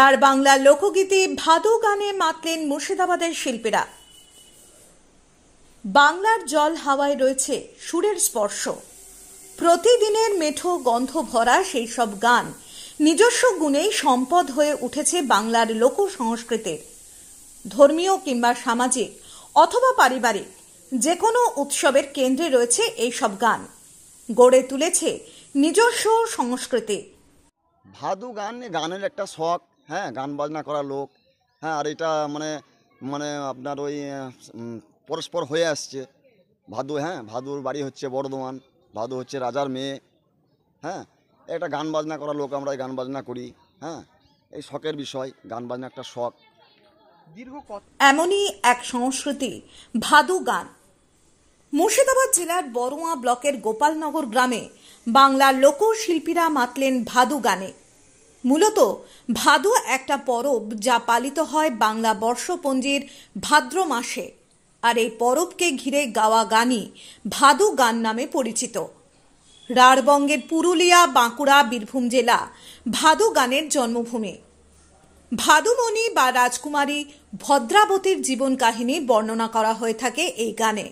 গার বাংলা লোকগীতি ভাদু গানে মাতলেন মুর্শিদাবাদের শিল্পীরা বাংলার জল হাওয়ায় রয়েছে সুরের স্পর্শ প্রতিদিনের মেঠো গন্ধ ভরা সেই সব গান নিজস্ব গুণেই সম্পদ হয়ে উঠেছে বাংলার লোক সংস্কৃতির ধর্মীয় কিংবা সামাজিক অথবা পারিবারিক যে কোনো উৎসবের কেন্দ্রে রয়েছে এই সব গান গড়ে তুলেছে নিজস্ব সংস্কৃতি ভাদু গান গানের একটা শখ হ্যাঁ গান বাজনা করা লোক হ্যাঁ আর এটা মানে মানে আপনার ওই পরস্পর হয়ে আসছে ভাদু হ্যাঁ ভাদুর বাড়ি হচ্ছে বর্ধমান ভাদু হচ্ছে রাজার মেয়ে হ্যাঁ একটা গান বাজনা করা লোক আমরা গান বাজনা করি হ্যাঁ এই শখের বিষয় গান বাজনা একটা শখ এমনই এক সংস্কৃতি ভাদু গান মুর্শিদাবাদ জেলার বড়ুয়া ব্লকের গোপালনগর গ্রামে বাংলার লোকশিল্পীরা মাতলেন ভাদু গানে মূলত ভাদু একটা পরব যা পালিত হয় বাংলা বর্ষপঞ্জির ভাদ্র মাসে আর এই পরবকে ঘিরে গাওয়া গানই ভাদু গান নামে পরিচিত রাঢ়বঙ্গের পুরুলিয়া বাঁকুড়া বীরভূম জেলা ভাদু গানের জন্মভূমি ভাদুমণি বা রাজকুমারী ভদ্রাবতীর জীবন কাহিনী বর্ণনা করা হয়ে থাকে এই গানে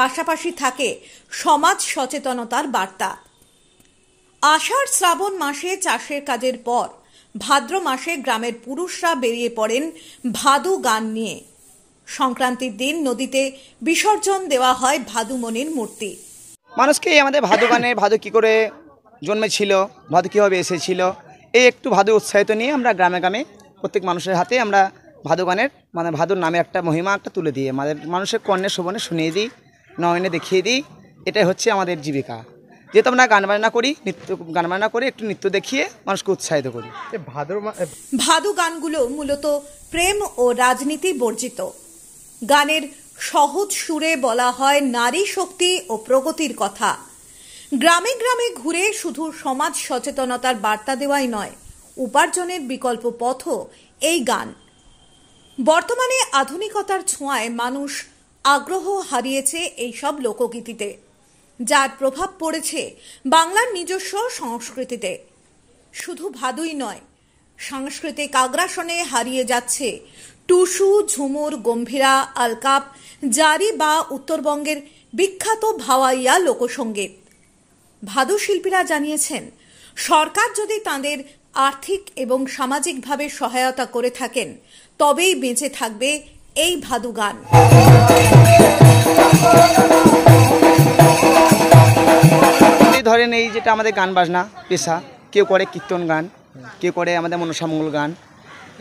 পাশাপাশি থাকে সমাজ সচেতনতার বার্তা আষাঢ় শ্রাবণ মাসে চাষের কাজের পর ভাদ্র মাসে গ্রামের পুরুষরা বেরিয়ে পড়েন ভাদু গান নিয়ে সংক্রান্তির দিন নদীতে বিসর্জন দেওয়া হয় ভাদুমনির মূর্তি মানুষকে আমাদের ভাদু গানে ভাদু কী করে জন্মেছিল ভাদু কীভাবে এসেছিল এই একটু ভাদু উৎসাহিত নিয়ে আমরা গ্রামে গ্রামে প্রত্যেক মানুষের হাতে আমরা ভাদু গানের মানে ভাদুর নামে একটা মহিমা একটা তুলে দিয়ে আমাদের মানুষের কর্ণে শোভনে শুনিয়ে দিই নয়নে দেখিয়ে দিই এটাই হচ্ছে আমাদের জীবিকা যেহেতু আমরা গান বাজনা করি নৃত্য গান বাজনা করে একটু নৃত্য দেখিয়ে মানুষকে উৎসাহিত করি ভাদু গানগুলো মূলত প্রেম ও রাজনীতি বর্জিত গানের সহজ সুরে বলা হয় নারী শক্তি ও প্রগতির কথা গ্রামে গ্রামে ঘুরে শুধু সমাজ সচেতনতার বার্তা দেওয়াই নয় উপার্জনের বিকল্প পথও এই গান বর্তমানে আধুনিকতার ছোঁয়ায় মানুষ আগ্রহ হারিয়েছে এইসব লোকগীতিতে যার প্রভাব পড়েছে বাংলার নিজস্ব সংস্কৃতিতে শুধু ভাদুই নয় সাংস্কৃতিক আগ্রাসনে হারিয়ে যাচ্ছে টুসু ঝুমুর গম্ভীরা আলকাপ জারি বা উত্তরবঙ্গের বিখ্যাত ভাওয়াইয়া লোকসঙ্গীত ভাদু শিল্পীরা জানিয়েছেন সরকার যদি তাদের আর্থিক এবং সামাজিকভাবে সহায়তা করে থাকেন তবেই বেঁচে থাকবে এই ভাদু গান ধরেন এই যেটা আমাদের গান বাজনা পেশা কেউ করে কীর্তন গান কেউ করে আমাদের মনসামঙ্গল গান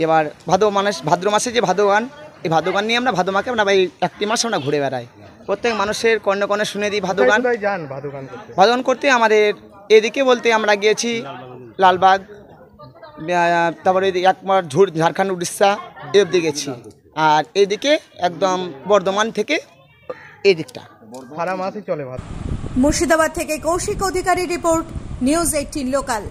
এবার ভাদো মানুষ ভাদ্র মাসে যে ভাদো গান এই ভাদো গান নিয়ে আমরা ভাদো মাকে আমরা এই একটি মাস আমরা ঘুরে বেড়াই প্রত্যেক মানুষের কর্ণে কর্ণে শুনে দিই ভাদো গান ভাদো গান করতে আমাদের এদিকে বলতে আমরা গিয়েছি লালবাগ তারপরে একবার ঝুড় ঝাড়খণ্ড উড়িষ্যা অব্দি গেছি আর এদিকে একদম বর্ধমান থেকে এদিকটা সারা মাসই চলে ভাত মুর্শিদাবাদ থেকে Kaushik Adhikari report news eighteen local